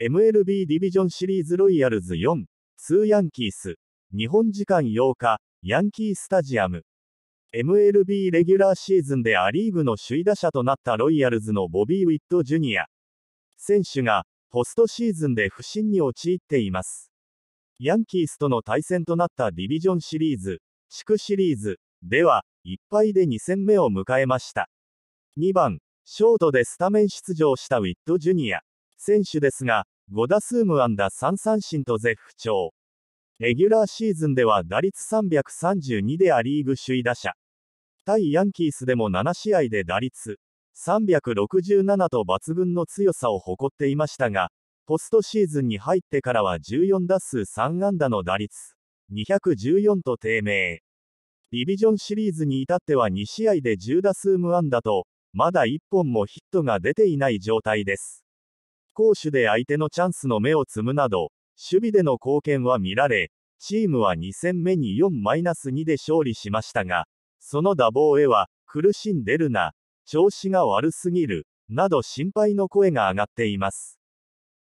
MLB ディビジョンシリーズロイヤルズ4、2ヤンキース、日本時間8日、ヤンキースタジアム。MLB レギュラーシーズンでア・リーグの首位打者となったロイヤルズのボビー・ウィット・ジュニア。選手が、ポストシーズンで不振に陥っています。ヤンキースとの対戦となったディビジョンシリーズ、地区シリーズ、では、1敗で2戦目を迎えました。2番、ショートでスタメン出場したウィット・ジュニア。選手ですが、5打数無安打3三振と絶不調。レギュラーシーズンでは打率332でア・リーグ首位打者。対ヤンキースでも7試合で打率367と抜群の強さを誇っていましたが、ポストシーズンに入ってからは14打数3安打の打率214と低迷。ディビジョンシリーズに至っては2試合で10打数無安打と、まだ1本もヒットが出ていない状態です。攻守で相手のチャンスの目を摘むなど、守備での貢献は見られ、チームは2戦目に4-2で勝利しましたが、その打棒へは、苦しんでるな、調子が悪すぎる、など心配の声が上がっています。